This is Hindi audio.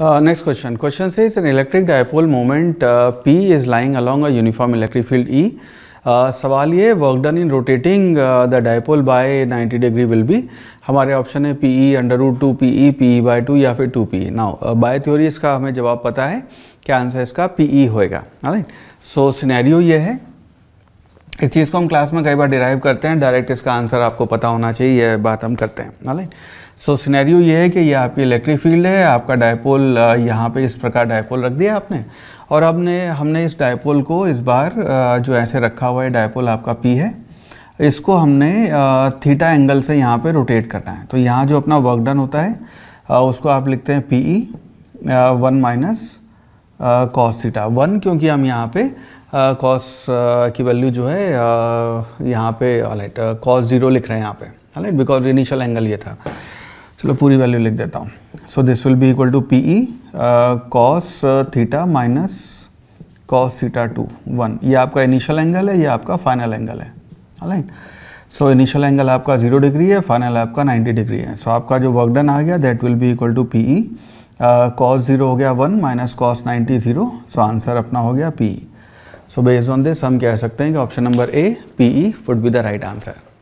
नेक्स्ट क्वेश्चन क्वेश्चन से is an electric dipole moment P is lying along a uniform electric field E सवाल ये work done in rotating the dipole by 90 degree will be हमारे ऑप्शन है P E under root two P E P E by two या फिर two P E now by theory इसका हमें जवाब पता है क्या आंसर इसका पी ई e होएगा सो सिनेरियो ये है इस चीज़ को हम क्लास में कई बार डिराइव करते हैं डायरेक्ट इसका आंसर आपको पता होना चाहिए यह बात हम करते हैं नालाइन सो सिनेरियो ये है कि ये आपकी इलेक्ट्रिक फील्ड है आपका डायपोल यहाँ पे इस प्रकार डायपोल रख दिया आपने और हमने हमने इस डायपोल को इस बार जो ऐसे रखा हुआ है डायपोल आपका पी है इसको हमने थीटा एंगल से यहाँ पे रोटेट करना है तो यहाँ जो अपना वर्क डन होता है उसको आप लिखते हैं P E one minus cos theta one क्योंकि हम यहाँ पे कॉस की वैल्यू जो है यहाँ पे ऑलराइट कॉस ज़ीरो लिख रहे हैं यहाँ पे ऑलराइट बिकॉज इनिशियल एंगल ये था चलो पूरी वैल्यू लिख देता हूँ so this will be equal to P E cos theta minus cos theta two one ये आपका इनिशियल एंगल है ये आपका फाइनल एंगल है राइट सो इनिशियल एंगल आपका जीरो डिग्री है फाइनल आपका नाइन्टी डिग्री है सो so, आपका जो वर्क डन आ गया that will be equal to P E cos uh, zero हो गया one minus cos ninety zero so answer अपना हो गया P so based on this हम कह सकते हैं कि option number A P E would be the right answer